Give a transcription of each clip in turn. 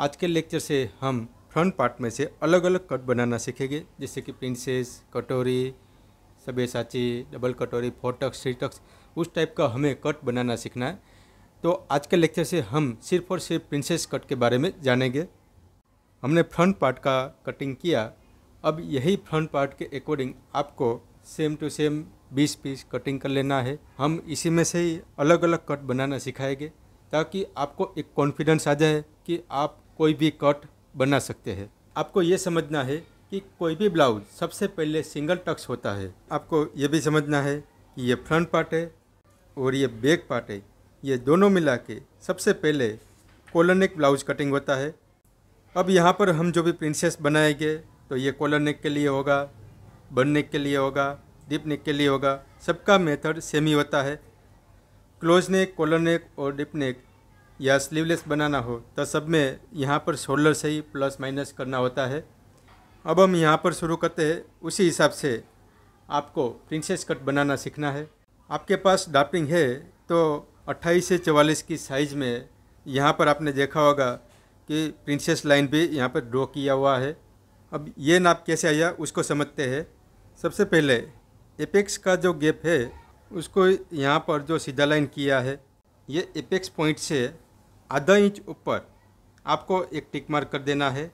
आज के लेक्चर से हम फ्रंट पार्ट में से अलग अलग कट बनाना सीखेंगे जैसे कि प्रिंसेस कटोरी सबे साची डबल कटोरी फोर टक्स थ्री टक्स उस टाइप का हमें कट बनाना सीखना है तो आज के लेक्चर से हम सिर्फ और सिर्फ प्रिंसेस कट के बारे में जानेंगे हमने फ्रंट पार्ट का कटिंग किया अब यही फ्रंट पार्ट के अकॉर्डिंग आपको same to same 20 piece cutting कर लेना है हम इसी में से ही अलग अलग कट बनाना सिखाएंगे ताकि आपको एक कॉन्फिडेंस आ जाए कि आप कोई भी कट बना सकते हैं आपको ये समझना है कि कोई भी ब्लाउज सबसे पहले सिंगल टक्स होता है आपको ये भी समझना है कि ये फ्रंट पार्ट है और ये बैक पार्ट है ये दोनों मिला के सबसे पहले कॉलर ब्लाउज कटिंग होता है अब यहाँ पर हम जो भी प्रिंसेस बनाएंगे तो ये कॉलर के लिए होगा बननेक के लिए होगा डिप नेक के लिए होगा सबका मेथड सेम ही होता है क्लोज नेक कॉलर नेक और डिप नेक या स्लीवलेस बनाना हो तो सब में यहाँ पर शोल्डर से ही प्लस माइनस करना होता है अब हम यहाँ पर शुरू करते हैं उसी हिसाब से आपको प्रिंसेस कट बनाना सीखना है आपके पास डापिंग है तो 28 से 44 की साइज़ में यहाँ पर आपने देखा होगा कि प्रिंसेस लाइन भी यहाँ पर ड्रॉ किया हुआ है अब ये नाप कैसे आया उसको समझते हैं सबसे पहले एपेक्स का जो गैप है उसको यहाँ पर जो सीधा लाइन किया है ये एपेक्स पॉइंट से आधा इंच ऊपर आपको एक टिक मार्क कर देना है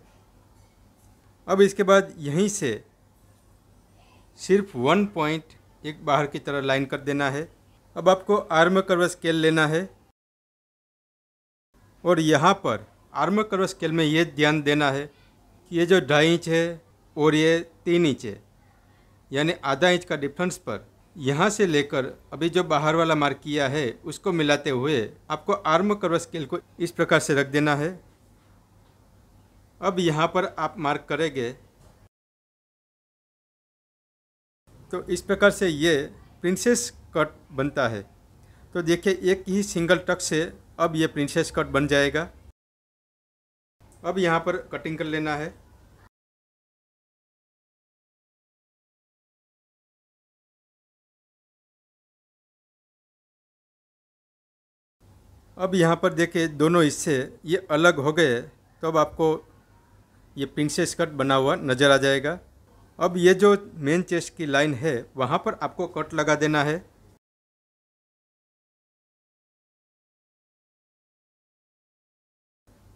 अब इसके बाद यहीं से सिर्फ वन पॉइंट एक बाहर की तरह लाइन कर देना है अब आपको आर्म कर्व स्केल लेना है और यहाँ पर आर्म कर्व स्केल में ये ध्यान देना है कि ये जो ढाई इंच है और ये तीन इंच है यानी आधा इंच का डिफरेंस पर यहाँ से लेकर अभी जो बाहर वाला मार्क किया है उसको मिलाते हुए आपको आर्म कर्व स्केल को इस प्रकार से रख देना है अब यहाँ पर आप मार्क करेंगे तो इस प्रकार से ये प्रिंसेस कट बनता है तो देखिए एक ही सिंगल टक से अब ये प्रिंसेस कट बन जाएगा अब यहाँ पर कटिंग कर लेना है अब यहाँ पर देखिए दोनों हिस्से ये अलग हो गए तो अब आपको ये प्रिंसेस कट बना हुआ नज़र आ जाएगा अब ये जो मेन चेस्ट की लाइन है वहाँ पर आपको कट लगा देना है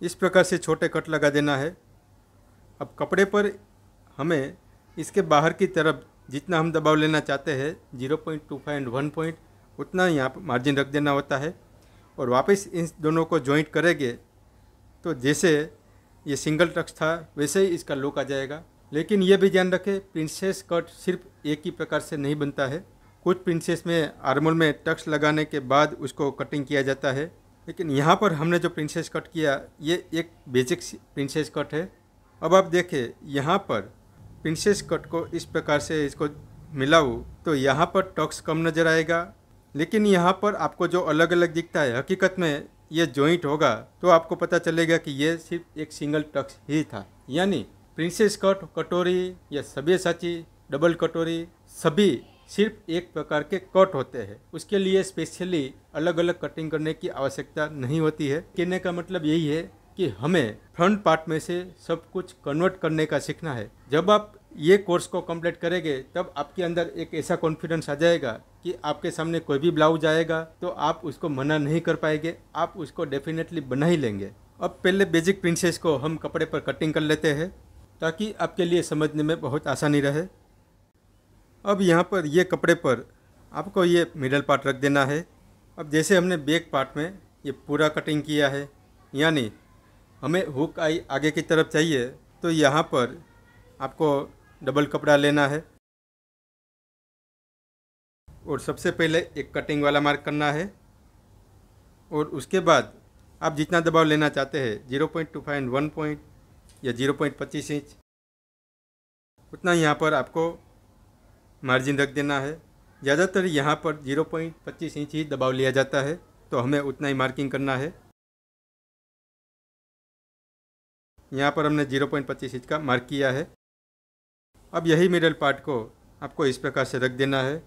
इस प्रकार से छोटे कट लगा देना है अब कपड़े पर हमें इसके बाहर की तरफ जितना हम दबाव लेना चाहते हैं zero point two five and one point उतना यहाँ पर मार्जिन रख देना होता है और वापस इन दोनों को जॉइंट करेंगे तो जैसे ये सिंगल टक्स था वैसे ही इसका लुक आ जाएगा लेकिन ये भी ध्यान रखें प्रिंसेस कट सिर्फ एक ही प्रकार से नहीं बनता है कुछ प्रिंसेस में आर्मोल में टक्स लगाने के बाद उसको कटिंग किया जाता है लेकिन यहाँ पर हमने जो प्रिंसेस कट किया ये एक बेसिक प्रिंसेस कट है अब आप देखें यहाँ पर प्रिंसेस कट को इस प्रकार से इसको मिलाऊँ तो यहाँ पर टक्स कम नज़र आएगा लेकिन यहाँ पर आपको जो अलग अलग दिखता है हकीकत में ये जॉइंट होगा तो आपको पता चलेगा कि ये सिर्फ एक सिंगल टक्स ही था यानी प्रिंसेस कट कटोरी या सभी साची डबल कटोरी सभी सिर्फ एक प्रकार के कट होते हैं उसके लिए स्पेशली अलग अलग कटिंग करने की आवश्यकता नहीं होती है कहने का मतलब यही है कि हमें फ्रंट पार्ट में से सब कुछ कन्वर्ट करने का सीखना है जब आप ये कोर्स को कंप्लीट करेंगे तब आपके अंदर एक ऐसा कॉन्फिडेंस आ जाएगा कि आपके सामने कोई भी ब्लाउज आएगा तो आप उसको मना नहीं कर पाएंगे आप उसको डेफिनेटली बना ही लेंगे अब पहले बेसिक प्रिंसेस को हम कपड़े पर कटिंग कर लेते हैं ताकि आपके लिए समझने में बहुत आसानी रहे अब यहाँ पर ये कपड़े पर आपको ये मिडल पार्ट रख देना है अब जैसे हमने बैक पार्ट में ये पूरा कटिंग किया है यानी हमें हुक आई आगे की तरफ चाहिए तो यहाँ पर आपको डबल कपड़ा लेना है और सबसे पहले एक कटिंग वाला मार्क करना है और उसके बाद आप जितना दबाव लेना चाहते हैं zero point two five one point या जीरो पॉइंट पच्चीस इंच उतना यहाँ पर आपको मार्जिन रख देना है ज़्यादातर यहाँ पर जीरो पॉइंट पच्चीस इंच ही दबाव लिया जाता है तो हमें उतना ही मार्किंग करना है यहाँ पर हमने जीरो पॉइंट पच्चीस इंच का मार्क किया है अब यही मिडल पार्ट को आपको इस प्रकार से रख देना है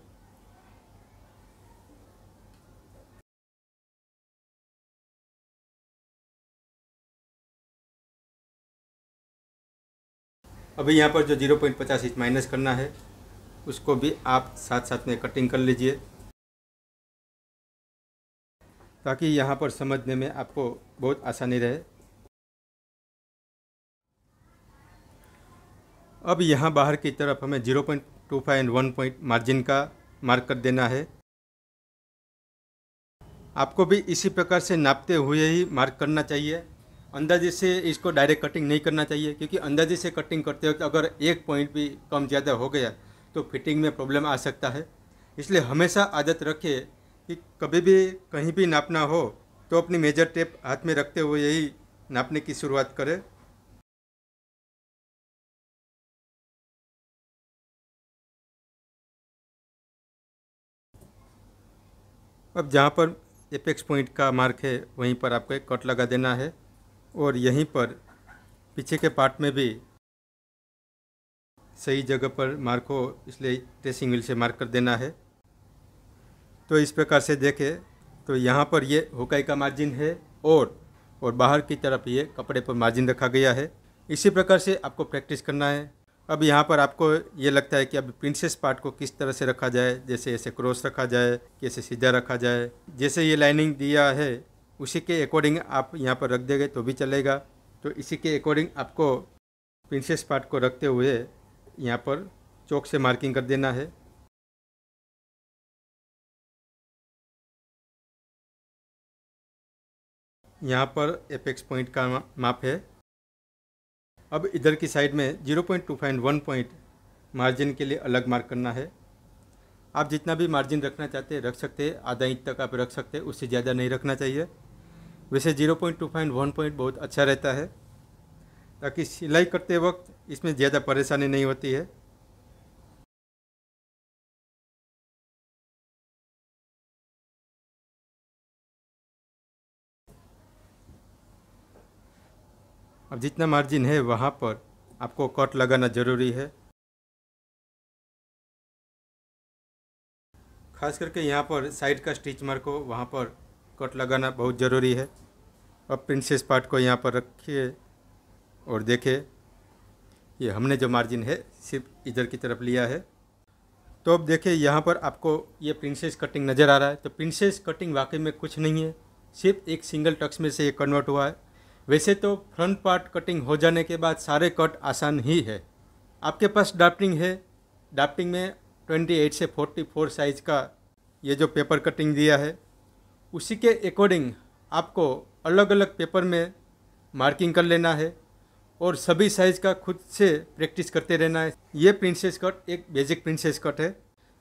अभी यहाँ पर जो जीरो पॉइंट पचास इंच माइनस करना है उसको भी आप साथ साथ में कटिंग कर लीजिए ताकि यहाँ पर समझने में आपको बहुत आसानी रहे अब यहाँ बाहर की तरफ हमें zero point two five and one point margin का मार्क कर देना है आपको भी इसी प्रकार से नापते हुए ही मार्क करना चाहिए अंदाजे से इसको डायरेक्ट कटिंग नहीं करना चाहिए क्योंकि अंदाजे से कटिंग करते वक्त अगर एक पॉइंट भी कम ज़्यादा हो गया तो फिटिंग में प्रॉब्लम आ सकता है इसलिए हमेशा आदत रखें कि कभी भी कहीं भी नापना हो तो अपनी मेजर टेप हाथ में रखते हुए यही नापने की शुरुआत करें अब जहाँ पर एपेक्स पॉइंट का मार्क है वहीं पर आपको एक कट लगा देना है और यहीं पर पीछे के पार्ट में भी सही जगह पर मार्क हो इसलिए ट्रेसिंग व्हील से मार्क कर देना है तो इस प्रकार से देखें तो यहाँ पर ये हुकाई का मार्जिन है और और बाहर की तरफ ये कपड़े पर मार्जिन रखा गया है इसी प्रकार से आपको प्रैक्टिस करना है अब यहाँ पर आपको ये लगता है कि अब प्रिंसेस पार्ट को किस तरह से रखा जाए जैसे ऐसे क्रॉस रखा जाए कैसे सीधा रखा जाए जैसे ये लाइनिंग दिया है उसी के अकॉर्डिंग आप यहाँ पर रख देंगे तो भी चलेगा तो इसी के अकॉर्डिंग आपको प्रिंसेस पार्ट को रखते हुए यहाँ पर चौक से मार्किंग कर देना है यहाँ पर एपेक्स पॉइंट का माप है अब इधर की साइड में zero point two five one point margin के लिए अलग मार्क करना है आप जितना भी मार्जिन रखना चाहते हैं रख सकते हैं आधा इंच तक आप रख सकते हैं उससे ज़्यादा नहीं रखना चाहिए वैसे zero point two five one point बहुत अच्छा रहता है ताकि सिलाई करते वक्त इसमें ज़्यादा परेशानी नहीं होती है अब जितना मार्जिन है वहाँ पर आपको कट लगाना ज़रूरी है खास करके यहाँ पर साइड का स्टिच मार्क को वहाँ पर कट लगाना बहुत ज़रूरी है अब प्रिंसेस पार्ट को यहाँ पर रखिए और देखे ये हमने जो मार्जिन है सिर्फ इधर की तरफ लिया है तो अब देखिए यहाँ पर आपको ये प्रिंसेस कटिंग नज़र आ रहा है तो प्रिंसेस कटिंग वाकई में कुछ नहीं है सिर्फ एक सिंगल टक्स में से ये कन्वर्ट हुआ है वैसे तो फ्रंट पार्ट कटिंग हो जाने के बाद सारे कट आसान ही है आपके पास डाफ्टिंग है डाफ्टिंग में 28 से 44 साइज का ये जो पेपर कटिंग दिया है उसी के अकॉर्डिंग आपको अलग अलग पेपर में मार्किंग कर लेना है और सभी साइज़ का खुद से प्रैक्टिस करते रहना है ये प्रिंसेस कट एक बेसिक प्रिंसेस कट है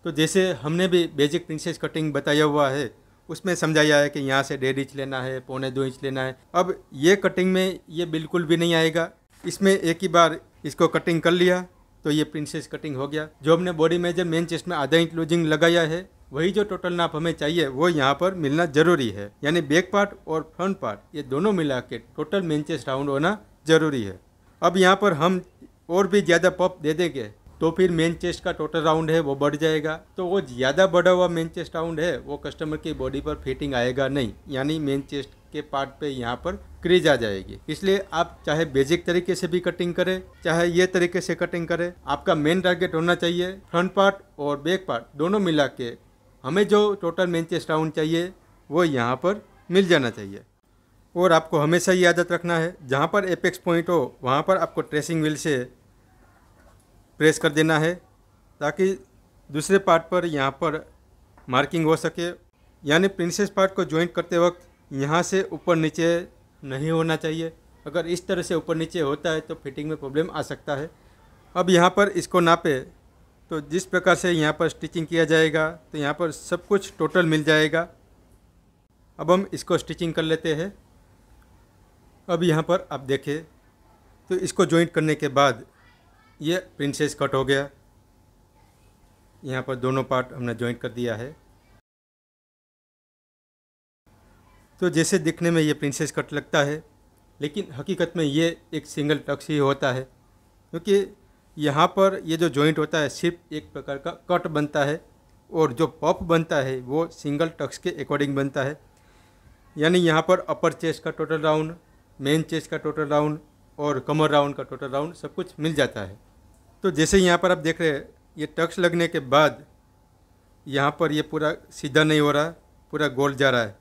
तो जैसे हमने भी बेसिक प्रिंसेस कटिंग बताया हुआ है उसमें समझाया जाए कि यहाँ से डेढ़ इंच लेना है पौने दो इंच लेना है अब ये कटिंग में ये बिल्कुल भी नहीं आएगा इसमें एक ही बार इसको कटिंग कर लिया तो ये प्रिंसेस कटिंग हो गया जो हमने बॉडी मेजर मेन चेस्ट में आधा इंच लूजिंग लगाया है वही जो टोटल नाप हमें चाहिए वो यहाँ पर मिलना जरूरी है यानी बैक पार्ट और फ्रंट पार्ट ये दोनों मिला के टोटल मेन चेस्ट राउंड होना जरूरी है अब यहाँ पर हम और भी ज़्यादा पप दे देंगे तो फिर मेन चेस्ट का टोटल राउंड है वो बढ़ जाएगा तो वो ज़्यादा बढ़ा हुआ मेन चेस्ट राउंड है वो कस्टमर की बॉडी पर फिटिंग आएगा नहीं यानी मेन चेस्ट के पार्ट पे यहाँ पर क्रीज आ जाएगी इसलिए आप चाहे बेसिक तरीके से भी कटिंग करें चाहे ये तरीके से कटिंग करें आपका मेन टारगेट होना चाहिए फ्रंट पार्ट और बैक पार्ट दोनों मिला के हमें जो टोटल मेन चेस्ट राउंड चाहिए वो यहाँ पर मिल जाना चाहिए और आपको हमेशा ये आदत रखना है जहाँ पर एपेक्स पॉइंट हो वहाँ पर आपको ट्रेसिंग व्हील से प्रेस कर देना है ताकि दूसरे पार्ट पर यहाँ पर मार्किंग हो सके यानी प्रिंसेस पार्ट को ज्वाइंट करते वक्त यहाँ से ऊपर नीचे नहीं होना चाहिए अगर इस तरह से ऊपर नीचे होता है तो फिटिंग में प्रॉब्लम आ सकता है अब यहाँ पर इसको नापे तो जिस प्रकार से यहाँ पर स्टिचिंग किया जाएगा तो यहाँ पर सब कुछ टोटल मिल जाएगा अब हम इसको स्टिचिंग कर लेते हैं अब यहाँ पर आप देखें तो इसको जॉइंट करने के बाद ये प्रिंसेस कट हो गया यहाँ पर दोनों पार्ट हमने जॉइंट कर दिया है तो जैसे दिखने में ये प्रिंसेस कट लगता है लेकिन हकीकत में ये एक सिंगल टक्स ही होता है क्योंकि यहाँ पर ये जो जॉइंट होता है सिर्फ एक प्रकार का कट बनता है और जो पप बनता है वो सिंगल टक्स के अकॉर्डिंग बनता है यानी यहाँ पर अपर चेस्ट का टोटल राउंड मेन चेस्ट का टोटल राउंड और कमर राउंड का टोटल राउंड सब कुछ मिल जाता है तो जैसे यहाँ पर आप देख रहे हैं ये टक्स लगने के बाद यहाँ पर ये पूरा सीधा नहीं हो रहा पूरा गोल जा रहा है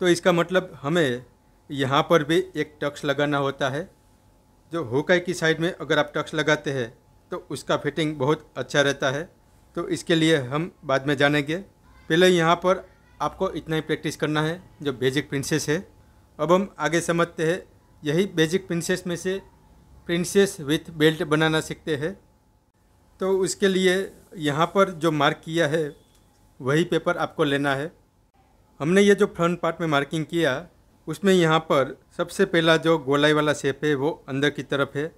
तो इसका मतलब हमें यहाँ पर भी एक टक्स लगाना होता है जो होकर की साइड में अगर आप टक्स लगाते हैं तो उसका फिटिंग बहुत अच्छा रहता है तो इसके लिए हम बाद में जानेंगे पहले यहाँ पर आपको इतना ही प्रैक्टिस करना है जो बेजिक प्रिंसेस है अब हम आगे समझते हैं यही बेजिक प्रिंसेस में से प्रिंसेस विथ बेल्ट बनाना सीखते हैं तो उसके लिए यहाँ पर जो मार्क किया है वही पेपर आपको लेना है हमने ये जो फ्रंट पार्ट में मार्किंग किया उसमें यहाँ पर सबसे पहला जो गोलाई वाला शेप है वो अंदर की तरफ है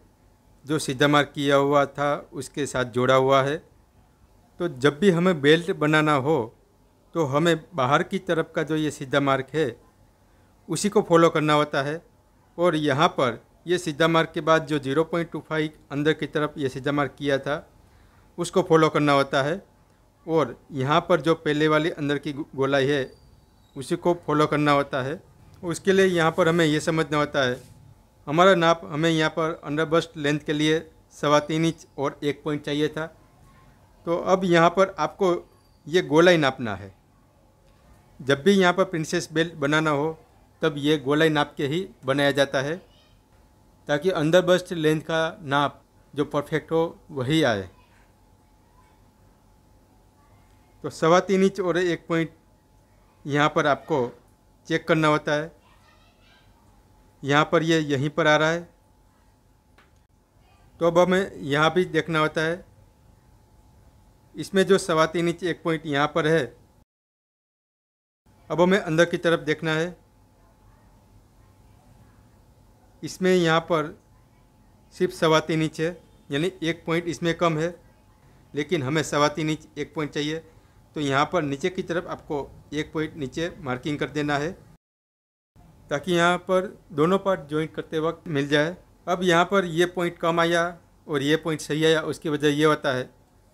जो सीधा मार्क किया हुआ था उसके साथ जोड़ा हुआ है तो जब भी हमें बेल्ट बनाना हो तो हमें बाहर की तरफ का जो ये सीधा मार्क है उसी को फॉलो करना होता है और यहाँ पर ये सीधा मार्क के बाद जो 0.25 अंदर की तरफ ये सीधा मार्क किया था उसको फॉलो करना होता है और यहाँ पर जो पहले वाली अंदर की गोलाई है उसी को फॉलो करना होता है उसके लिए यहाँ पर हमें यह समझना होता है हमारा नाप हमें यहाँ पर अंडर बस्ट लेंथ के लिए सवा तीन इंच और एक पॉइंट चाहिए था तो अब यहाँ पर आपको ये गोलाई नापना है जब भी यहाँ पर प्रिंसेस बेल्ट बनाना हो तब ये गोलाई नाप के ही बनाया जाता है ताकि अंडर बस्ट लेंथ का नाप जो परफेक्ट हो वही आए तो सवा तीन इंच और एक पॉइंट यहाँ पर आपको चेक करना होता है यहाँ पर ये यह यहीं पर आ रहा है तो अब हमें यहाँ भी देखना होता है इसमें जो सवा तीन इंच एक पॉइंट यहाँ पर है अब हमें अंदर की तरफ देखना है इसमें यहाँ पर सिर्फ सवा तीन इंच है यानी एक पॉइंट इसमें कम है लेकिन हमें सवा तीन इंच एक पॉइंट चाहिए तो यहाँ पर नीचे की तरफ आपको एक पॉइंट नीचे मार्किंग कर देना है ताकि यहाँ पर दोनों पार्ट ज्वाइंट करते वक्त मिल जाए अब यहाँ पर ये पॉइंट कम आया और ये पॉइंट सही आया उसकी वजह ये होता है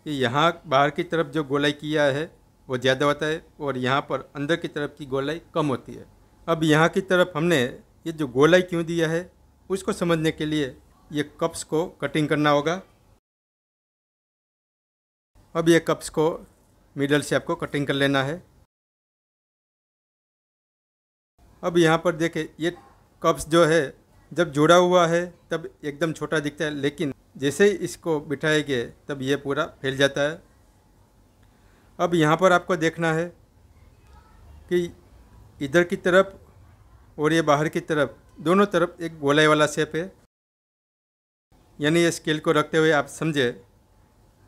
कि यहाँ बाहर की तरफ जो गोलाई किया है वो ज़्यादा होता है और यहाँ पर अंदर की तरफ की गोलाई कम होती है अब यहाँ की तरफ हमने ये जो गोलाई क्यों दिया है उसको समझने के लिए ये कप्स को कटिंग करना होगा अब ये कप्स को मिडल से आपको कटिंग कर लेना है अब यहाँ पर देखें ये कप्स जो है जब जुड़ा हुआ है तब एकदम छोटा दिखता है लेकिन जैसे ही इसको बिठाएंगे तब ये पूरा फैल जाता है अब यहाँ पर आपको देखना है कि इधर की तरफ और ये बाहर की तरफ दोनों तरफ एक गोलाई वाला शेप है यानी ये स्केल को रखते हुए आप समझे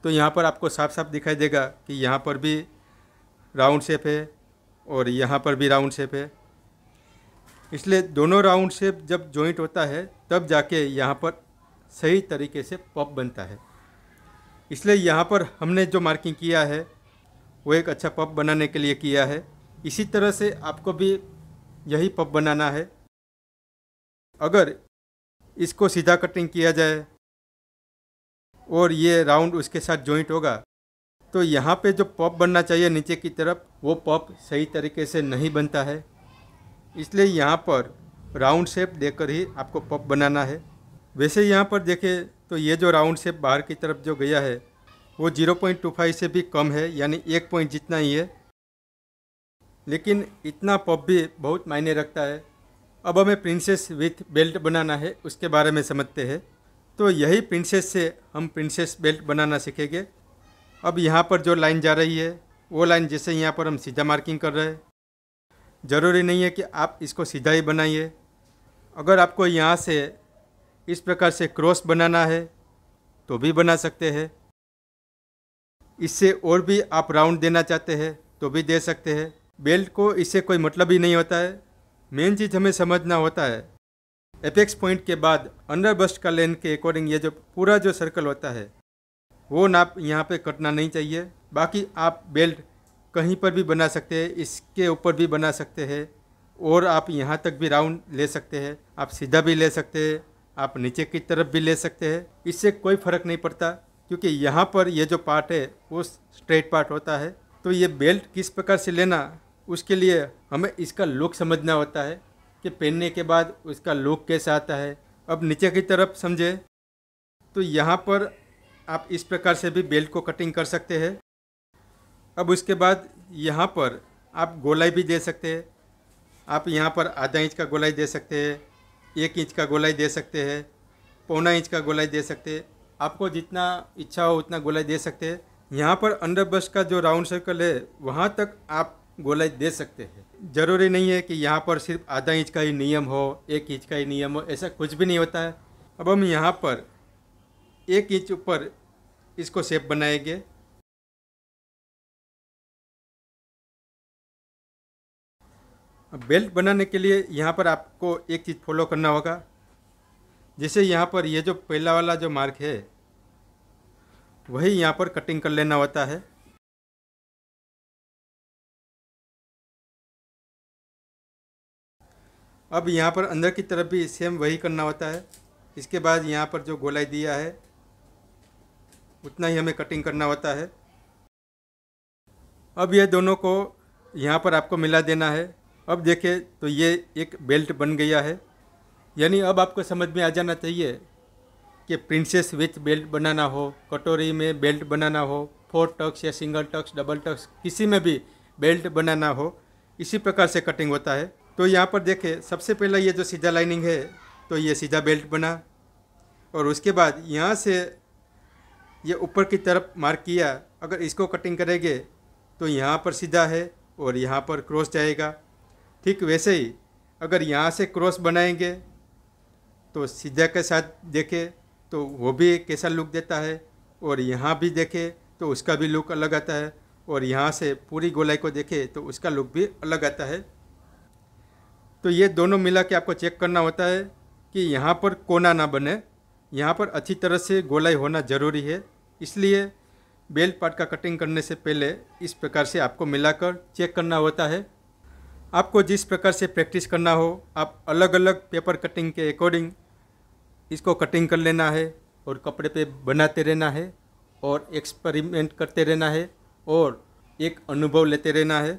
तो यहाँ पर आपको साफ साफ दिखाई देगा कि यहाँ पर भी राउंड शेप है और यहाँ पर भी राउंड शेप है इसलिए दोनों राउंड शेप जब जॉइंट होता है तब जाके यहाँ पर सही तरीके से पॉप बनता है इसलिए यहाँ पर हमने जो मार्किंग किया है वो एक अच्छा पप बनाने के लिए किया है इसी तरह से आपको भी यही पप बनाना है अगर इसको सीधा कटिंग किया जाए और ये राउंड उसके साथ जॉइंट होगा तो यहाँ पे जो पॉप बनना चाहिए नीचे की तरफ वो पॉप सही तरीके से नहीं बनता है इसलिए यहाँ पर राउंड शेप देकर ही आपको पॉप बनाना है वैसे यहाँ पर देखें तो ये जो राउंड शेप बाहर की तरफ जो गया है वो 0.25 से भी कम है यानी एक पॉइंट जितना ही है लेकिन इतना पॉप भी बहुत मायने रखता है अब हमें प्रिंसेस विथ बेल्ट बनाना है उसके बारे में समझते हैं तो यही प्रिंसेस से हम प्रिंसेस बेल्ट बनाना सीखेंगे अब यहाँ पर जो लाइन जा रही है वो लाइन जैसे यहाँ पर हम सीधा मार्किंग कर रहे हैं ज़रूरी नहीं है कि आप इसको सीधा ही बनाइए अगर आपको यहाँ से इस प्रकार से क्रॉस बनाना है तो भी बना सकते हैं इससे और भी आप राउंड देना चाहते हैं तो भी दे सकते हैं बेल्ट को इससे कोई मतलब ही नहीं होता है मेन चीज़ हमें समझना होता है एपेक्स पॉइंट के बाद अंडर बस्ट का लेंथ के अकॉर्डिंग ये जो पूरा जो सर्कल होता है वो नाप यहाँ पे कटना नहीं चाहिए बाकी आप बेल्ट कहीं पर भी बना सकते हैं इसके ऊपर भी बना सकते हैं और आप यहाँ तक भी राउंड ले सकते हैं आप सीधा भी ले सकते हैं आप नीचे की तरफ भी ले सकते हैं इससे कोई फ़र्क नहीं पड़ता क्योंकि यहाँ पर ये जो पार्ट है वो स्ट्रेट पार्ट होता है तो ये बेल्ट किस प्रकार से लेना उसके लिए हमें इसका लुक समझना होता है कि पहनने के बाद उसका लुक कैसा आता है अब नीचे की तरफ समझे तो यहाँ पर आप इस प्रकार से भी बेल्ट को कटिंग कर सकते हैं अब उसके बाद यहाँ पर आप गोलाई भी दे सकते हैं आप यहाँ पर आधा इंच का गोलाई दे सकते हैं एक इंच का गोलाई दे सकते हैं पौना इंच का गोलाई दे सकते हैं आपको जितना इच्छा हो उतना गोलाई दे सकते हैं यहाँ पर अंडर बस का जो राउंड सर्कल है वहाँ तक आप गोलाई दे सकते हैं ज़रूरी नहीं है कि यहाँ पर सिर्फ आधा इंच का ही नियम हो एक इंच का ही नियम हो ऐसा कुछ भी नहीं होता है अब हम यहाँ पर एक इंच ऊपर इसको शेप बनाएंगे बेल्ट बनाने के लिए यहाँ पर आपको एक चीज़ फॉलो करना होगा जैसे यहाँ पर ये यह जो पहला वाला जो मार्क है वही यहाँ पर कटिंग कर लेना होता है अब यहाँ पर अंदर की तरफ भी सेम वही करना होता है इसके बाद यहाँ पर जो गोलाई दिया है उतना ही हमें कटिंग करना होता है अब यह दोनों को यहाँ पर आपको मिला देना है अब देखें तो ये एक बेल्ट बन गया है यानी अब आपको समझ में आ जाना चाहिए कि प्रिंसेस विथ बेल्ट बनाना हो कटोरी में बेल्ट बनाना हो फोर टक्स या सिंगल टक्स डबल टक्स किसी में भी बेल्ट बनाना हो इसी प्रकार से कटिंग होता है तो यहाँ पर देखें सबसे पहला ये जो सीधा लाइनिंग है तो ये सीधा बेल्ट बना और उसके बाद यहाँ से ये ऊपर की तरफ मार्क किया अगर इसको कटिंग करेंगे तो यहाँ पर सीधा है और यहाँ पर क्रॉस जाएगा ठीक वैसे ही अगर यहाँ से क्रॉस बनाएंगे तो सीधा के साथ देखें तो वो भी कैसा लुक देता है और यहाँ भी देखें तो उसका भी लुक अलग आता है और यहाँ से पूरी गोलाई को देखे तो उसका लुक भी अलग आता है तो ये दोनों मिला के आपको चेक करना होता है कि यहाँ पर कोना ना बने यहाँ पर अच्छी तरह से गोलाई होना ज़रूरी है इसलिए बेल पार्ट का कटिंग करने से पहले इस प्रकार से आपको मिलाकर चेक करना होता है आपको जिस प्रकार से प्रैक्टिस करना हो आप अलग अलग पेपर कटिंग के अकॉर्डिंग इसको कटिंग कर लेना है और कपड़े पे बनाते रहना है और एक्सपेरिमेंट करते रहना है और एक अनुभव लेते रहना है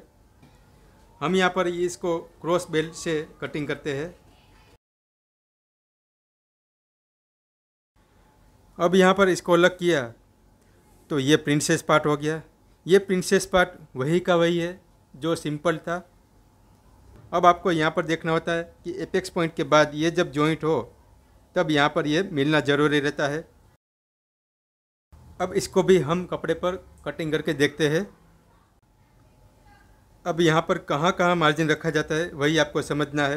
हम यहाँ पर इसको क्रॉस बेल्ट से कटिंग करते हैं अब यहाँ पर इसको अलग किया तो ये प्रिंसेस पार्ट हो गया ये प्रिंसेस पार्ट वही का वही है जो सिंपल था अब आपको यहाँ पर देखना होता है कि एपेक्स पॉइंट के बाद ये जब जॉइंट हो तब यहाँ पर ये मिलना ज़रूरी रहता है अब इसको भी हम कपड़े पर कटिंग करके देखते हैं अब यहाँ पर कहाँ कहाँ मार्जिन रखा जाता है वही आपको समझना है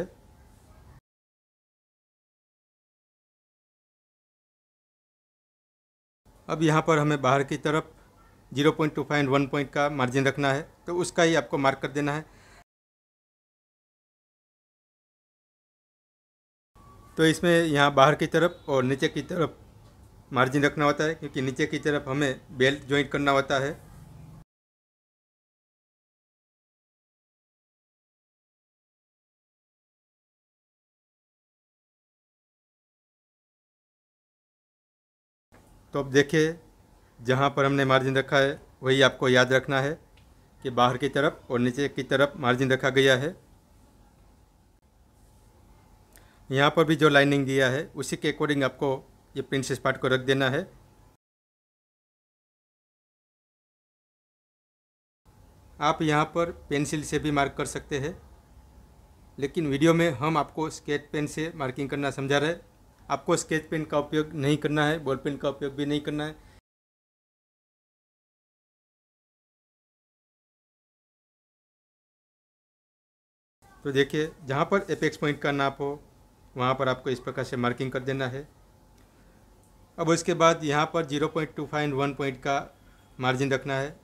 अब यहाँ पर हमें बाहर की तरफ 0.25 एंड वन पॉइंट का मार्जिन रखना है तो उसका ही आपको मार्क कर देना है तो इसमें यहाँ बाहर की तरफ और नीचे की तरफ मार्जिन रखना होता है क्योंकि नीचे की तरफ हमें बेल्ट ज्वाइंट करना होता है तो अब देखिए जहाँ पर हमने मार्जिन रखा है वही आपको याद रखना है कि बाहर की तरफ और नीचे की तरफ मार्जिन रखा गया है यहाँ पर भी जो लाइनिंग दिया है उसी के अकॉर्डिंग आपको ये प्रिंसेस पार्ट को रख देना है आप यहाँ पर पेंसिल से भी मार्क कर सकते हैं लेकिन वीडियो में हम आपको स्केच पेन से मार्किंग करना समझा रहे आपको स्केच पेन का उपयोग नहीं करना है बॉल पेन का उपयोग भी नहीं करना है तो देखिए जहाँ पर एपेक्स पॉइंट का नाप हो वहाँ पर आपको इस प्रकार से मार्किंग कर देना है अब उसके बाद यहाँ पर zero point two five one point का मार्जिन रखना है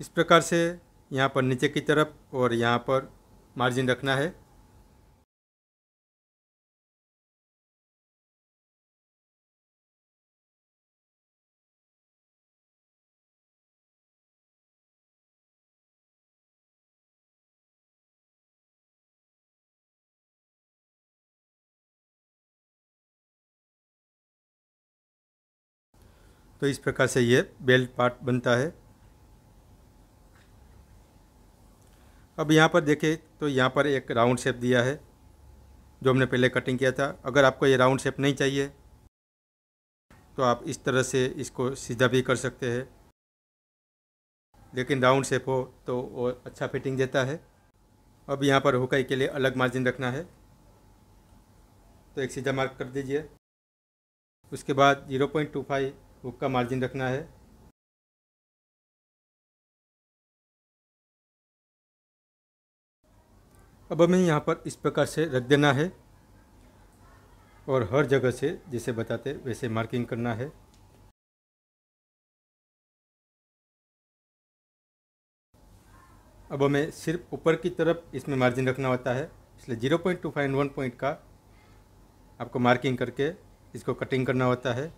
इस प्रकार से यहाँ पर नीचे की तरफ और यहाँ पर मार्जिन रखना है तो इस प्रकार से ये बेल्ट पार्ट बनता है अब यहाँ पर देखें तो यहाँ पर एक राउंड शेप दिया है जो हमने पहले कटिंग किया था अगर आपको ये राउंड शेप नहीं चाहिए तो आप इस तरह से इसको सीधा भी कर सकते हैं लेकिन राउंड शेप हो तो वो अच्छा फिटिंग देता है अब यहाँ पर हुकाई के लिए अलग मार्जिन रखना है तो एक सीधा मार्क कर दीजिए उसके बाद 0.25 हुक का मार्जिन रखना है अब हमें यहाँ पर इस प्रकार से रख देना है और हर जगह से जैसे बताते वैसे मार्किंग करना है अब हमें सिर्फ ऊपर की तरफ इसमें मार्जिन रखना होता है इसलिए zero point two five one point का आपको मार्किंग करके इसको कटिंग करना होता है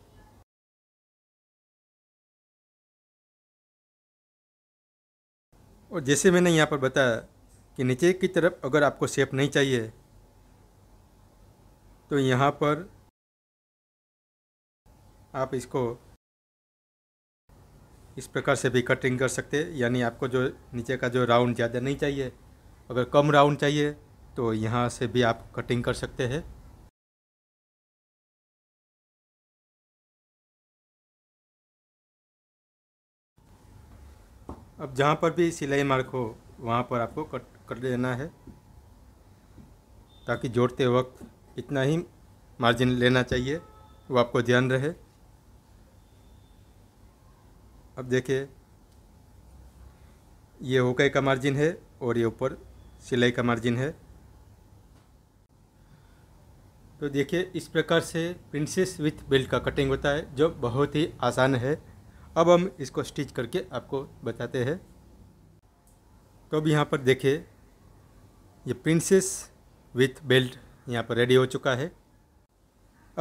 और जैसे मैंने यहाँ पर बताया कि नीचे की तरफ अगर आपको शेप नहीं चाहिए तो यहाँ पर आप इसको इस प्रकार से भी कटिंग कर सकते यानी आपको जो नीचे का जो राउंड ज़्यादा नहीं चाहिए अगर कम राउंड चाहिए तो यहाँ से भी आप कटिंग कर सकते हैं अब जहाँ पर भी सिलाई मार्क हो वहाँ पर आपको कट कर लेना है ताकि जोड़ते वक्त इतना ही मार्जिन लेना चाहिए वो आपको ध्यान रहे अब देखिए ये होके का मार्जिन है और ये ऊपर सिलाई का मार्जिन है तो देखिए इस प्रकार से प्रिंसेस विथ बेल्ट का कटिंग होता है जो बहुत ही आसान है अब हम इसको स्टिच करके आपको बताते हैं तो अब यहाँ पर देखिए ये प्रिंसेस विथ बेल्ट यहाँ पर रेडी हो चुका है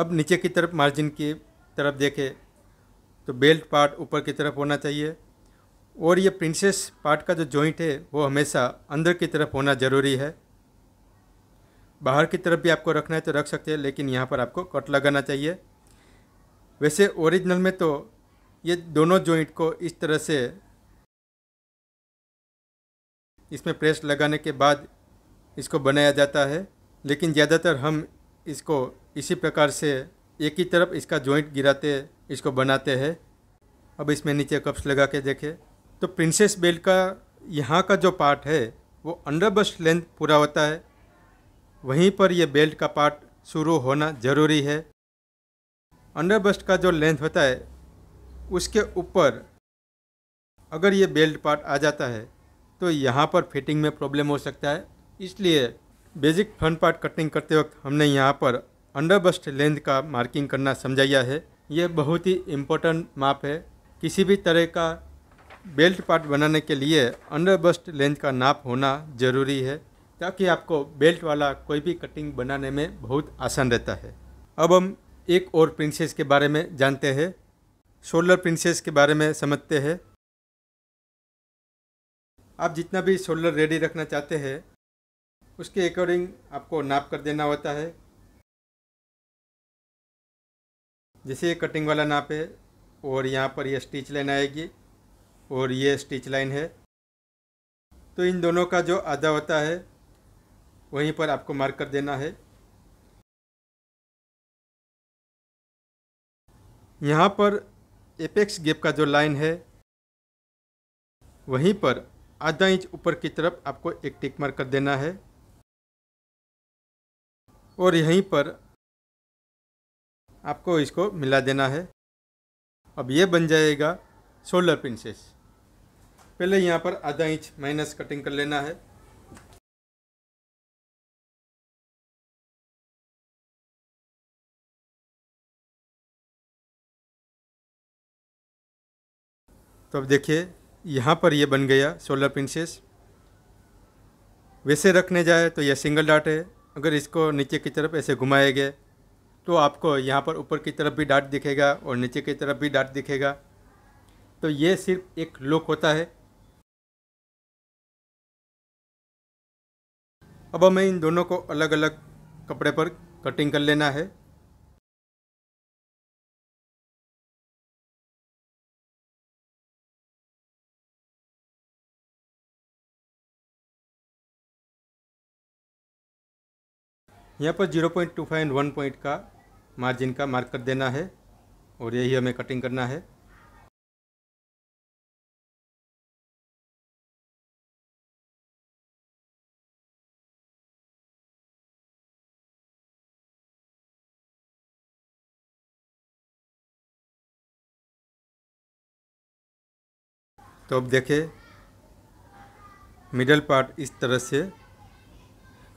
अब नीचे की तरफ मार्जिन की तरफ देखें तो बेल्ट पार्ट ऊपर की तरफ होना चाहिए और ये प्रिंसेस पार्ट का जो जॉइंट है वो हमेशा अंदर की तरफ होना ज़रूरी है बाहर की तरफ भी आपको रखना है तो रख सकते हैं लेकिन यहाँ पर आपको कट लगाना चाहिए वैसे ओरिजिनल में तो ये दोनों जॉइंट को इस तरह से इसमें प्रेस लगाने के बाद इसको बनाया जाता है लेकिन ज़्यादातर हम इसको इसी प्रकार से एक ही तरफ इसका जॉइंट गिराते इसको बनाते हैं अब इसमें नीचे कप्स लगा के देखें तो प्रिंसेस बेल्ट का यहाँ का जो पार्ट है वो अंडर बस्ट लेंथ पूरा होता है वहीं पर यह बेल्ट का पार्ट शुरू होना ज़रूरी है अंडर बस्ट का जो लेंथ होता है उसके ऊपर अगर ये बेल्ट पार्ट आ जाता है तो यहाँ पर फिटिंग में प्रॉब्लम हो सकता है इसलिए बेसिक फ्रंट पार्ट कटिंग करते वक्त हमने यहाँ पर अंडर बस्ट लेंथ का मार्किंग करना समझाया है ये बहुत ही इम्पोर्टेंट माप है किसी भी तरह का बेल्ट पार्ट बनाने के लिए अंडर बस्ट लेंथ का नाप होना ज़रूरी है ताकि आपको बेल्ट वाला कोई भी कटिंग बनाने में बहुत आसान रहता है अब हम एक और प्रिंसेस के बारे में जानते हैं शोल्डर प्रिंसेस के बारे में समझते हैं आप जितना भी शोल्डर रेडी रखना चाहते हैं उसके अकॉर्डिंग आपको नाप कर देना होता है जैसे ये कटिंग वाला नाप है और यहाँ पर ये स्टिच लाइन आएगी और ये स्टिच लाइन है तो इन दोनों का जो आधा होता है वहीं पर आपको मार्क कर देना है यहाँ पर एपेक्स गेप का जो लाइन है वहीं पर आधा इंच ऊपर की तरफ आपको एक टिक मार्क कर देना है और यहीं पर आपको इसको मिला देना है अब ये बन जाएगा शोल्डर पिंसेस पहले यहाँ पर आधा इंच माइनस कटिंग कर लेना है तो अब देखिए यहाँ पर ये बन गया शोल्डर पिंसेस वैसे रखने जाए तो यह सिंगल डाट है अगर इसको नीचे की तरफ ऐसे घुमाएंगे तो आपको यहाँ पर ऊपर की तरफ भी डाट दिखेगा और नीचे की तरफ भी डाट दिखेगा तो ये सिर्फ एक लुक होता है अब हमें इन दोनों को अलग अलग कपड़े पर कटिंग कर लेना है यहाँ पर zero point two five one point का मार्जिन का मार्क कर देना है और यही हमें कटिंग करना है तो अब देखें मिडल पार्ट इस तरह से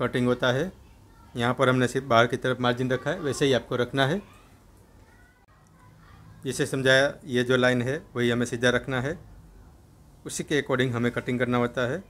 कटिंग होता है यहाँ पर हमने सिर्फ बाहर की तरफ मार्जिन रखा है वैसे ही आपको रखना है जिसे समझाया ये जो लाइन है वही हमें सीधा रखना है उसी के अकॉर्डिंग हमें कटिंग करना होता है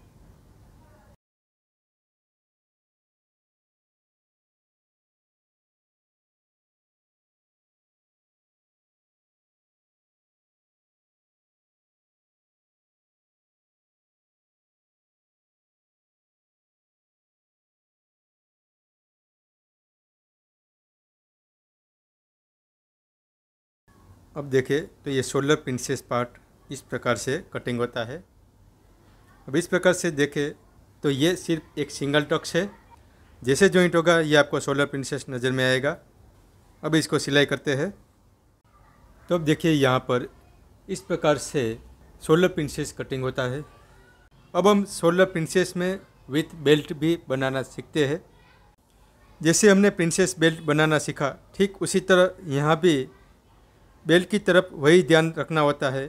अब देखें तो ये सोलर प्रिंसेस पार्ट इस प्रकार से कटिंग होता है अब इस प्रकार से देखें तो ये सिर्फ एक सिंगल टक्स है जैसे जॉइंट होगा ये आपको सोलर प्रिंसेस नज़र में आएगा अब इसको सिलाई करते हैं तो अब देखिए यहाँ पर इस प्रकार से सोलर प्रिंसेस कटिंग होता है अब हम सोलर प्रिंसेस में विथ बेल्ट भी बनाना सीखते हैं जैसे हमने प्रिंसेस बेल्ट बनाना सीखा ठीक उसी तरह यहाँ भी बेल की तरफ वही ध्यान रखना होता है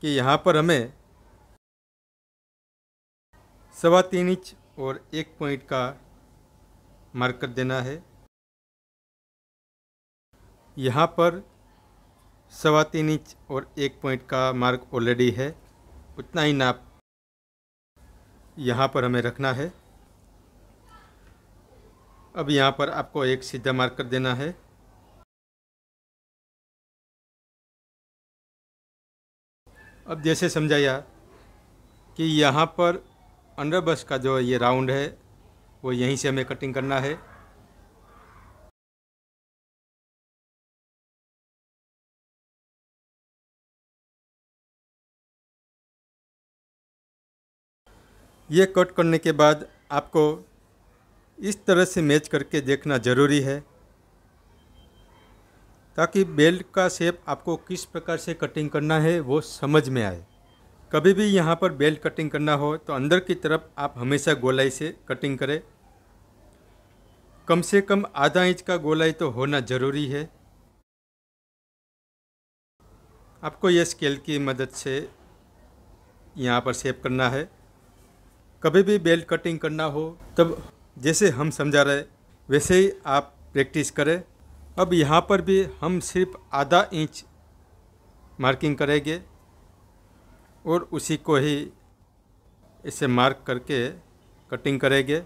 कि यहाँ पर हमें सवा तीन इंच और एक पॉइंट का मार्कर देना है यहाँ पर सवा तीन इंच और एक पॉइंट का मार्क ऑलरेडी है उतना ही नाप यहाँ पर हमें रखना है अब यहाँ पर आपको एक सीधा मार्कर देना है अब जैसे समझाया कि यहाँ पर अंडर बस का जो ये राउंड है वो यहीं से हमें कटिंग करना है ये कट करने के बाद आपको इस तरह से मैच करके देखना ज़रूरी है ताकि बेल्ट का शेप आपको किस प्रकार से कटिंग करना है वो समझ में आए कभी भी यहाँ पर बेल्ट कटिंग करना हो तो अंदर की तरफ आप हमेशा गोलाई से कटिंग करें कम से कम आधा इंच का गोलाई तो होना ज़रूरी है आपको यह स्केल की मदद से यहाँ पर सेप करना है कभी भी बेल्ट कटिंग करना हो तब जैसे हम समझा रहे वैसे ही आप प्रैक्टिस करें अब यहाँ पर भी हम सिर्फ आधा इंच मार्किंग करेंगे और उसी को ही इसे मार्क करके कटिंग करेंगे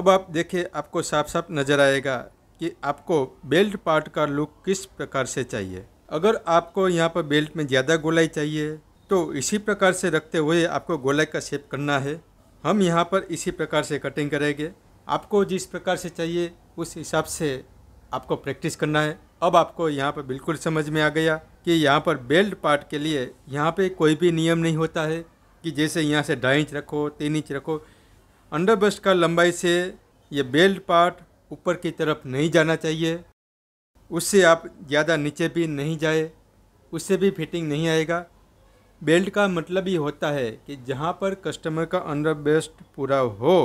अब आप देखिए आपको साफ साफ नज़र आएगा कि आपको बेल्ट पार्ट का लुक किस प्रकार से चाहिए अगर आपको यहाँ पर बेल्ट में ज़्यादा गोलाई चाहिए तो इसी प्रकार से रखते हुए आपको गोलाई का शेप करना है हम यहाँ पर इसी प्रकार से कटिंग करेंगे आपको जिस प्रकार से चाहिए उस हिसाब से आपको प्रैक्टिस करना है अब आपको यहाँ पर बिल्कुल समझ में आ गया कि यहाँ पर बेल्ट पार्ट के लिए यहाँ पे कोई भी नियम नहीं होता है कि जैसे यहाँ से ढाई इंच रखो तीन इंच रखो अंडरबस्ट का लंबाई से ये बेल्ट पार्ट ऊपर की तरफ नहीं जाना चाहिए उससे आप ज़्यादा नीचे भी नहीं जाए उससे भी फिटिंग नहीं आएगा बेल्ट का मतलब ये होता है कि जहाँ पर कस्टमर का बेस्ट पूरा हो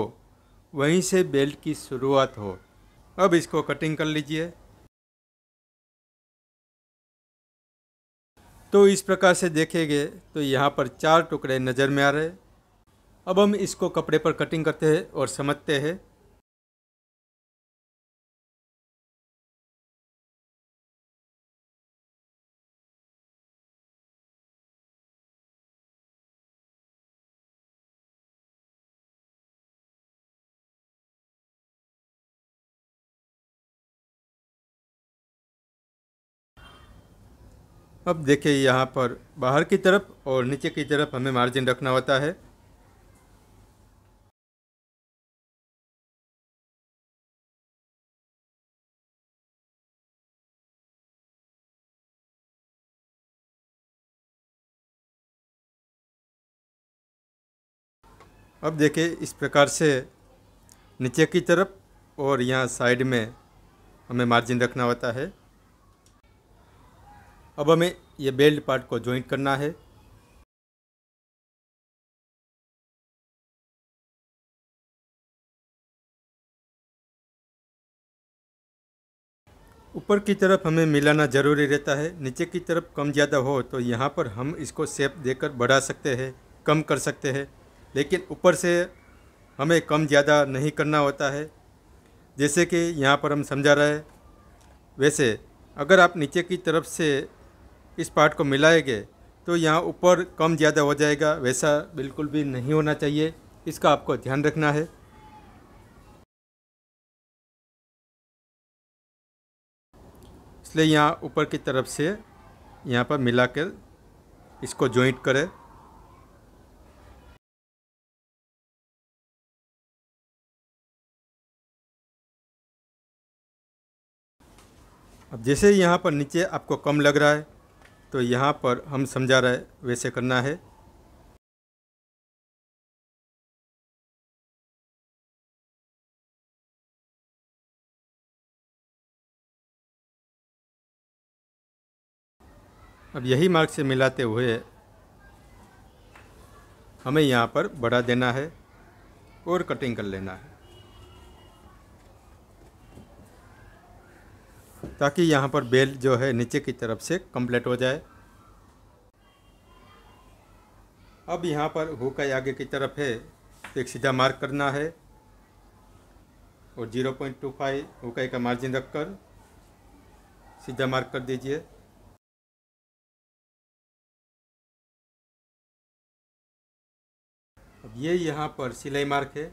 वहीं से बेल्ट की शुरुआत हो अब इसको कटिंग कर लीजिए तो इस प्रकार से देखेंगे तो यहाँ पर चार टुकड़े नज़र में आ रहे अब हम इसको कपड़े पर कटिंग करते हैं और समझते हैं अब देखिए यहाँ पर बाहर की तरफ और नीचे की तरफ हमें मार्जिन रखना होता है अब देखिए इस प्रकार से नीचे की तरफ और यहाँ साइड में हमें मार्जिन रखना होता है अब हमें ये बेल्ट पार्ट को ज्वाइंट करना है ऊपर की तरफ हमें मिलाना ज़रूरी रहता है नीचे की तरफ कम ज़्यादा हो तो यहाँ पर हम इसको सेप देकर बढ़ा सकते हैं कम कर सकते हैं लेकिन ऊपर से हमें कम ज़्यादा नहीं करना होता है जैसे कि यहाँ पर हम समझा रहे हैं वैसे अगर आप नीचे की तरफ से इस पार्ट को मिलाएंगे तो यहाँ ऊपर कम ज़्यादा हो जाएगा वैसा बिल्कुल भी नहीं होना चाहिए इसका आपको ध्यान रखना है इसलिए यहाँ ऊपर की तरफ से यहाँ पर मिलाकर इसको जॉइंट करें अब जैसे यहाँ पर नीचे आपको कम लग रहा है तो यहाँ पर हम समझा रहे वैसे करना है अब यही मार्ग से मिलाते हुए हमें यहाँ पर बढ़ा देना है और कटिंग कर लेना है ताकि यहाँ पर बेल जो है नीचे की तरफ से कंप्लीट हो जाए अब यहाँ पर हुकाई आगे की तरफ है तो एक सीधा मार्क करना है और 0.25 पॉइंट टू फाइव हुकाई का मार्जिन रखकर सीधा मार्क कर दीजिए अब ये यहाँ पर सिलाई मार्क है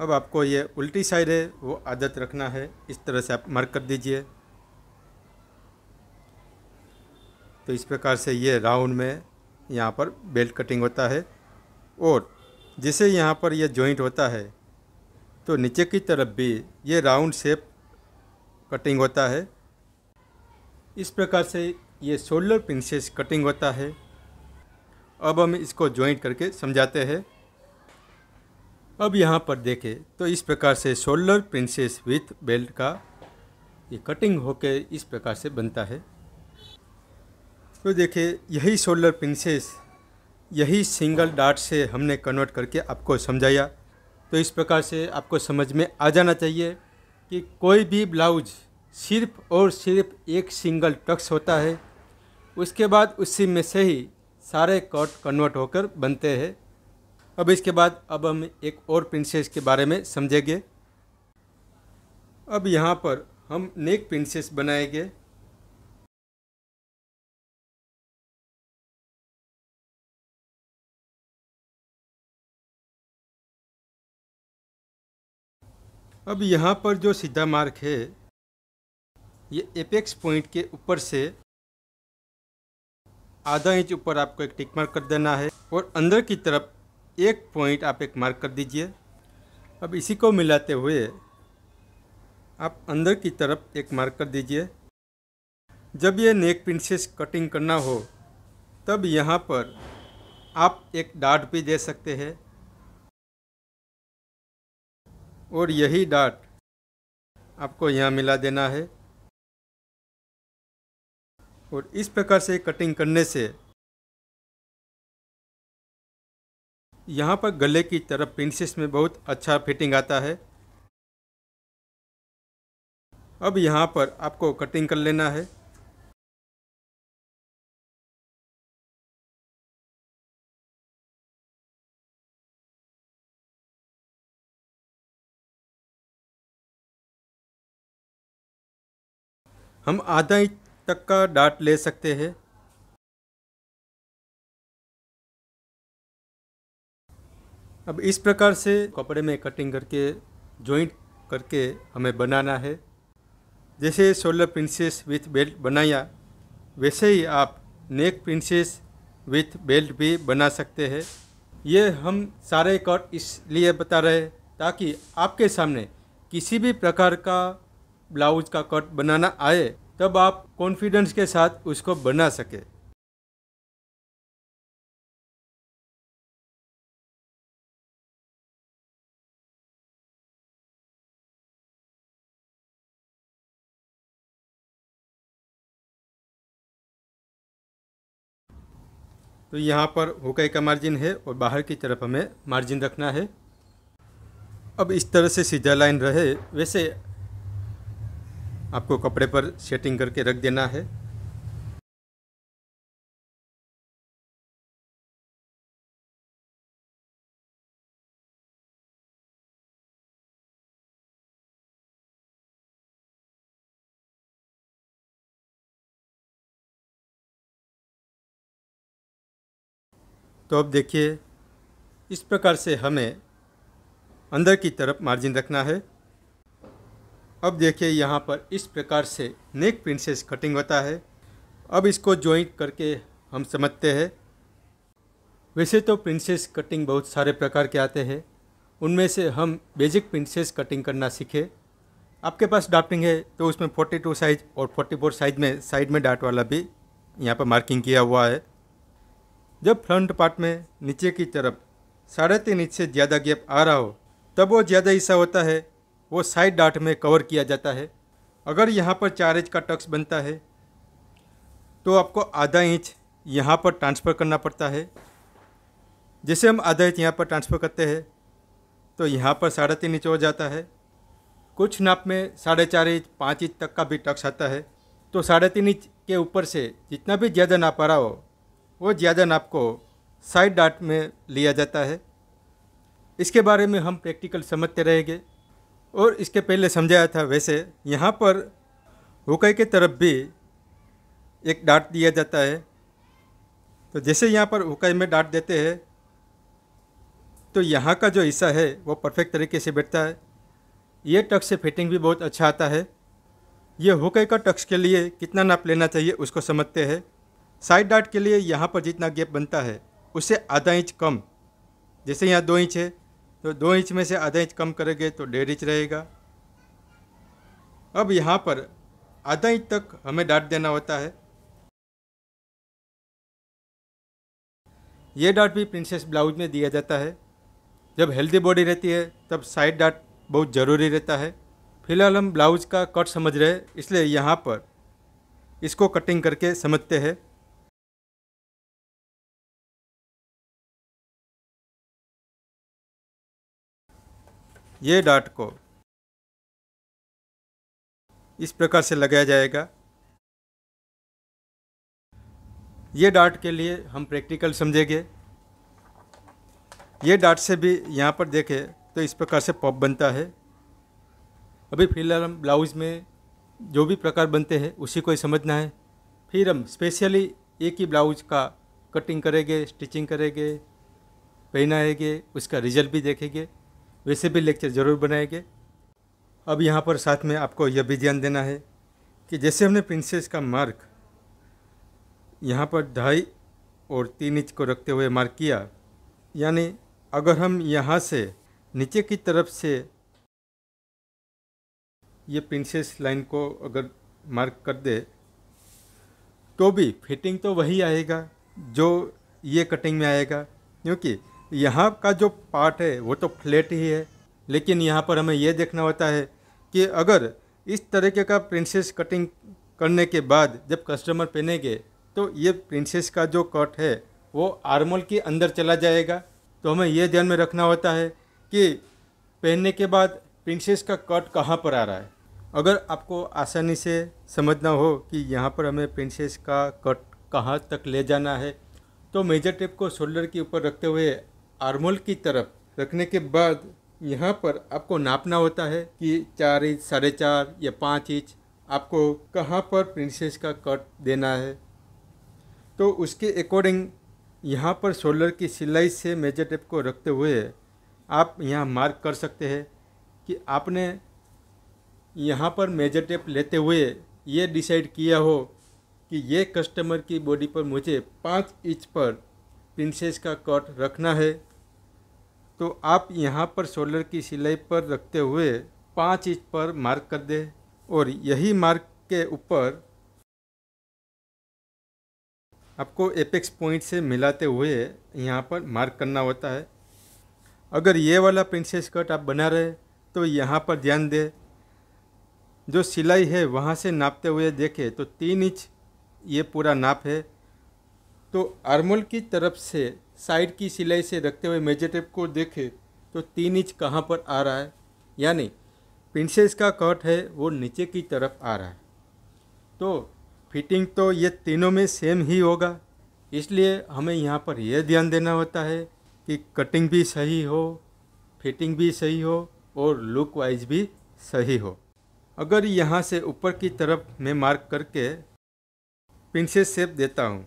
अब आपको ये उल्टी साइड है वो आदत रखना है इस तरह से आप मार्क कर दीजिए तो इस प्रकार से ये राउंड में यहाँ पर बेल्ट कटिंग होता है और जैसे यहाँ पर यह जॉइंट होता है तो नीचे की तरफ भी ये राउंड शेप कटिंग होता है इस प्रकार से ये सोलर पिंसेस कटिंग होता है अब हम इसको जॉइंट करके समझाते हैं अब यहाँ पर देखें तो इस प्रकार से शोल्डर प्रिंसेस विथ बेल्ट का ये कटिंग होकर इस प्रकार से बनता है तो देखिए यही शोल्डर प्रिंसेस यही सिंगल डार्ट से हमने कन्वर्ट करके आपको समझाया तो इस प्रकार से आपको समझ में आ जाना चाहिए कि कोई भी ब्लाउज सिर्फ और सिर्फ एक सिंगल टक्स होता है उसके बाद उसी में से ही सारे कट कन्वर्ट होकर बनते हैं अब इसके बाद अब हम एक और प्रिंसेस के बारे में समझेंगे अब यहाँ पर हम नेक प्रिंसेस बनाएंगे अब यहाँ पर जो सीधा मार्क है ये एपेक्स पॉइंट के ऊपर से आधा इंच ऊपर आपको एक टिक मार्क कर देना है और अंदर की तरफ एक पॉइंट आप एक मार्क कर दीजिए अब इसी को मिलाते हुए आप अंदर की तरफ एक मार्क कर दीजिए जब ये नेक पिन से कटिंग करना हो तब यहाँ पर आप एक डाट भी दे सकते हैं और यही डाट आपको यहाँ मिला देना है और इस प्रकार से कटिंग करने से यहाँ पर गले की तरफ प्रिंसेस में बहुत अच्छा फिटिंग आता है अब यहाँ पर आपको कटिंग कर लेना है हम आधा इंच तक का डाट ले सकते हैं अब इस प्रकार से कपड़े में कटिंग करके जॉइंट करके हमें बनाना है जैसे शोल्डर प्रिंसेस विथ बेल्ट बनाया वैसे ही आप नेक प्रिंसेस विथ बेल्ट भी बना सकते हैं ये हम सारे कट इसलिए बता रहे ताकि आपके सामने किसी भी प्रकार का ब्लाउज का कट बनाना आए तब आप कॉन्फिडेंस के साथ उसको बना सके तो यहाँ पर हुकई का मार्जिन है और बाहर की तरफ हमें मार्जिन रखना है अब इस तरह से सीधा लाइन रहे वैसे आपको कपड़े पर सेटिंग करके रख देना है तो अब देखिए इस प्रकार से हमें अंदर की तरफ मार्जिन रखना है अब देखिए यहाँ पर इस प्रकार से नेक प्रिंसेस कटिंग होता है अब इसको ज्वाइंट करके हम समझते हैं वैसे तो प्रिंसेस कटिंग बहुत सारे प्रकार के आते हैं उनमें से हम बेसिक प्रिंसेस कटिंग करना सीखे आपके पास डाफ्टिंग है तो उसमें 42 साइज और 44 साइज में साइड में डाट वाला भी यहाँ पर मार्किंग किया हुआ है जब फ्रंट पार्ट में नीचे की तरफ साढ़े तीन इंच से ज़्यादा गैप आ रहा हो तब वो ज़्यादा हिस्सा होता है वो साइड डाट में कवर किया जाता है अगर यहाँ पर चार इंच का टक्स बनता है तो आपको आधा इंच यहाँ पर ट्रांसफ़र करना पड़ता है जैसे हम आधा इंच यहाँ पर ट्रांसफ़र करते हैं तो यहाँ पर साढ़े तीन इंच हो जाता है कुछ नाप में साढ़े चार इंच पाँच इंच तक का भी टक्स आता है तो साढ़े तीन इंच के ऊपर से जितना भी ज़्यादा नाप आ रहा हो वो ज़्यादा नाप को साइड डाट में लिया जाता है इसके बारे में हम प्रैक्टिकल समझते रहेंगे और इसके पहले समझाया था वैसे यहाँ पर हुकई के तरफ भी एक डाट दिया जाता है तो जैसे यहाँ पर हुकई में डाट देते हैं तो यहाँ का जो हिस्सा है वो परफेक्ट तरीके से बैठता है ये टक्स से फिटिंग भी बहुत अच्छा आता है ये हुकई का टक्स के लिए कितना नाप लेना चाहिए उसको समझते हैं साइड डाट के लिए यहाँ पर जितना गैप बनता है उससे आधा इंच कम जैसे यहाँ दो इंच है तो दो इंच में से आधा इंच कम करेंगे तो डेढ़ इंच रहेगा अब यहाँ पर आधा इंच तक हमें डाट देना होता है ये डाट भी प्रिंसेस ब्लाउज में दिया जाता है जब हेल्दी बॉडी रहती है तब साइड डाट बहुत ज़रूरी रहता है फिलहाल हम ब्लाउज का कट समझ रहे हैं इसलिए यहाँ पर इसको कटिंग करके समझते हैं ये डॉट को इस प्रकार से लगाया जाएगा ये डॉट के लिए हम प्रैक्टिकल समझेंगे ये डॉट से भी यहाँ पर देखें तो इस प्रकार से पॉप बनता है अभी फिलहाल हम ब्लाउज़ में जो भी प्रकार बनते हैं उसी को ही समझना है फिर हम स्पेशली एक ही ब्लाउज का कटिंग करेंगे स्टिचिंग करेंगे पहनाएंगे उसका रिजल्ट भी देखेंगे वैसे भी लेक्चर ज़रूर बनाएंगे अब यहाँ पर साथ में आपको यह भी ध्यान देना है कि जैसे हमने प्रिंसेस का मार्क यहाँ पर ढाई और तीन इंच को रखते हुए मार्क किया यानी अगर हम यहाँ से नीचे की तरफ से ये प्रिंसेस लाइन को अगर मार्क कर दे तो भी फिटिंग तो वही आएगा जो ये कटिंग में आएगा क्योंकि यहाँ का जो पार्ट है वो तो फ्लैट ही है लेकिन यहाँ पर हमें यह देखना होता है कि अगर इस तरीके का प्रिंसेस कटिंग करने के बाद जब कस्टमर पहनेंगे तो ये प्रिंसेस का जो कट है वो आर्मोल के अंदर चला जाएगा तो हमें यह ध्यान में रखना होता है कि पहनने के बाद प्रिंसेस का कट कहाँ पर आ रहा है अगर आपको आसानी से समझना हो कि यहाँ पर हमें प्रिंसेस का कट कहाँ तक ले जाना है तो मेजर टेप को शोल्डर के ऊपर रखते हुए आर्मोल की तरफ रखने के बाद यहाँ पर आपको नापना होता है कि चार इंच साढ़े चार या पाँच इंच आपको कहाँ पर प्रिंसेस का कट देना है तो उसके अकॉर्डिंग यहाँ पर शोल्डर की सिलाई से मेजर टेप को रखते हुए आप यहाँ मार्क कर सकते हैं कि आपने यहाँ पर मेजर टेप लेते हुए ये डिसाइड किया हो कि ये कस्टमर की बॉडी पर मुझे पाँच इंच पर प्रिंसेस का कट रखना है तो आप यहाँ पर शोल्डर की सिलाई पर रखते हुए पाँच इंच पर मार्क कर दें और यही मार्क के ऊपर आपको एपेक्स पॉइंट से मिलाते हुए यहाँ पर मार्क करना होता है अगर ये वाला प्रिंसेस कट आप बना रहे तो यहाँ पर ध्यान दें जो सिलाई है वहाँ से नापते हुए देखें तो तीन इंच ये पूरा नाप है तो आर्मोल की तरफ से साइड की सिलाई से रखते हुए मेजर टेप को देखें तो तीन इंच कहाँ पर आ रहा है यानी पिंसेस का कट है वो नीचे की तरफ आ रहा है तो फिटिंग तो ये तीनों में सेम ही होगा इसलिए हमें यहाँ पर यह ध्यान देना होता है कि कटिंग भी सही हो फिटिंग भी सही हो और लुक वाइज भी सही हो अगर यहाँ से ऊपर की तरफ मैं मार्क करके पिंसेस शेप देता हूँ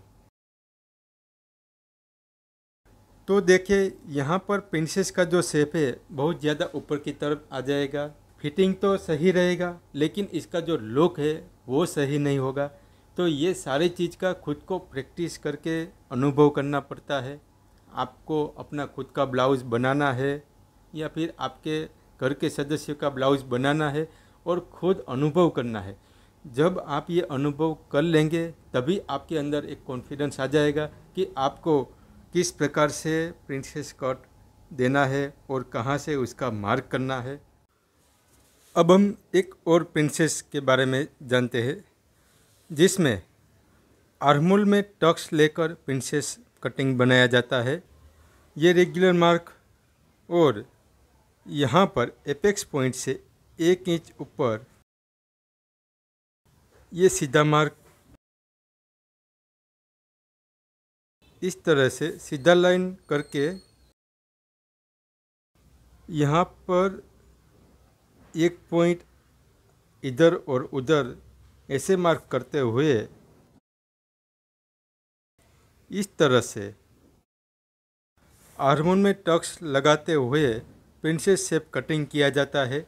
तो देखिए यहाँ पर प्रिंसेस का जो शेप है बहुत ज़्यादा ऊपर की तरफ आ जाएगा फिटिंग तो सही रहेगा लेकिन इसका जो लुक है वो सही नहीं होगा तो ये सारी चीज़ का खुद को प्रैक्टिस करके अनुभव करना पड़ता है आपको अपना खुद का ब्लाउज़ बनाना है या फिर आपके घर के सदस्य का ब्लाउज़ बनाना है और खुद अनुभव करना है जब आप ये अनुभव कर लेंगे तभी आपके अंदर एक कॉन्फिडेंस आ जाएगा कि आपको किस प्रकार से प्रिंसेस कट देना है और कहाँ से उसका मार्क करना है अब हम एक और प्रिंसेस के बारे में जानते हैं जिसमें आर्मूल में टक्स लेकर प्रिंसेस कटिंग बनाया जाता है ये रेगुलर मार्क और यहाँ पर एपेक्स पॉइंट से एक इंच ऊपर ये सीधा मार्क इस तरह से सीधा लाइन करके यहाँ पर एक पॉइंट इधर और उधर ऐसे मार्क करते हुए इस तरह से हारमोन में टक्स लगाते हुए प्रिंसेस शेप कटिंग किया जाता है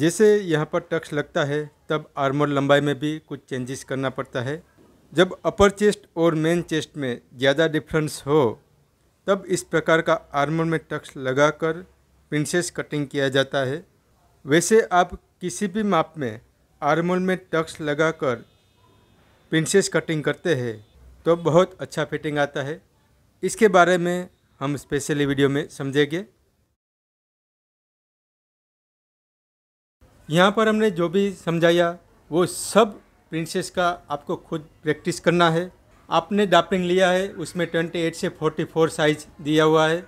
जैसे यहाँ पर टक्स लगता है तब आर्मोर लंबाई में भी कुछ चेंजेस करना पड़ता है जब अपर चेस्ट और मेन चेस्ट में ज़्यादा डिफरेंस हो तब इस प्रकार का आर्मर में टक्स लगाकर प्रिंसेस कटिंग किया जाता है वैसे आप किसी भी माप में आर्मर में टक्स लगाकर प्रिंसेस कटिंग करते हैं तो बहुत अच्छा फिटिंग आता है इसके बारे में हम स्पेशली वीडियो में समझेंगे यहाँ पर हमने जो भी समझाया वो सब प्रिंसेस का आपको खुद प्रैक्टिस करना है आपने डापिंग लिया है उसमें 28 से 44 साइज दिया हुआ है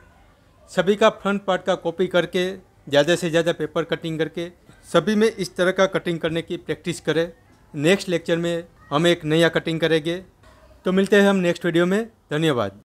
सभी का फ्रंट पार्ट का कॉपी करके ज़्यादा से ज़्यादा पेपर कटिंग करके सभी में इस तरह का कटिंग करने की प्रैक्टिस करें नेक्स्ट लेक्चर में हम एक नया कटिंग करेंगे तो मिलते हैं हम नेक्स्ट वीडियो में धन्यवाद